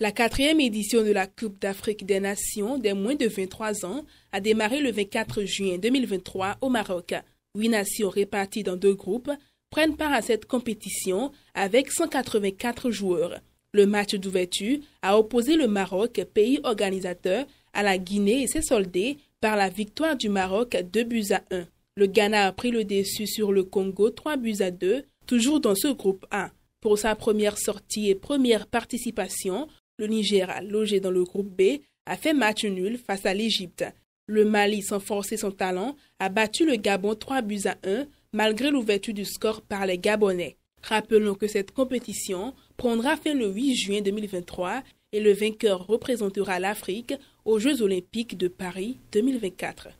La quatrième édition de la Coupe d'Afrique des Nations des moins de 23 ans a démarré le 24 juin 2023 au Maroc. Huit nations réparties dans deux groupes prennent part à cette compétition avec 184 joueurs. Le match d'ouverture a opposé le Maroc, pays organisateur, à la Guinée et s'est soldé par la victoire du Maroc 2 buts à 1. Le Ghana a pris le dessus sur le Congo 3 buts à 2, toujours dans ce groupe A. Pour sa première sortie et première participation le Niger, logé dans le groupe B, a fait match nul face à l'Égypte. Le Mali, sans forcer son talent, a battu le Gabon 3 buts à 1 malgré l'ouverture du score par les Gabonais. Rappelons que cette compétition prendra fin le 8 juin 2023 et le vainqueur représentera l'Afrique aux Jeux olympiques de Paris 2024.